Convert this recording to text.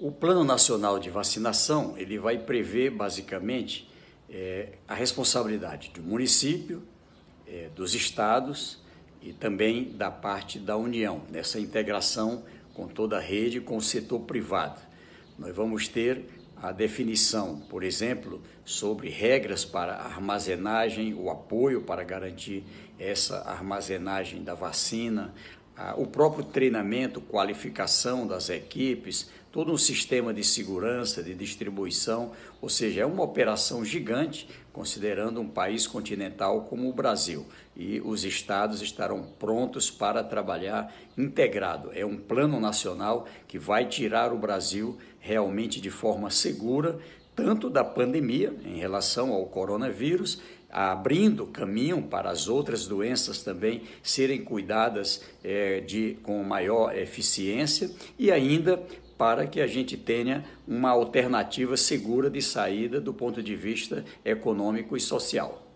O Plano Nacional de Vacinação ele vai prever basicamente é, a responsabilidade do município, é, dos estados e também da parte da União, nessa integração com toda a rede, com o setor privado. Nós vamos ter a definição, por exemplo, sobre regras para armazenagem, o apoio para garantir essa armazenagem da vacina, o próprio treinamento, qualificação das equipes, todo um sistema de segurança, de distribuição, ou seja, é uma operação gigante, considerando um país continental como o Brasil. E os estados estarão prontos para trabalhar integrado. É um plano nacional que vai tirar o Brasil realmente de forma segura tanto da pandemia em relação ao coronavírus, abrindo caminho para as outras doenças também serem cuidadas é, de, com maior eficiência e ainda para que a gente tenha uma alternativa segura de saída do ponto de vista econômico e social.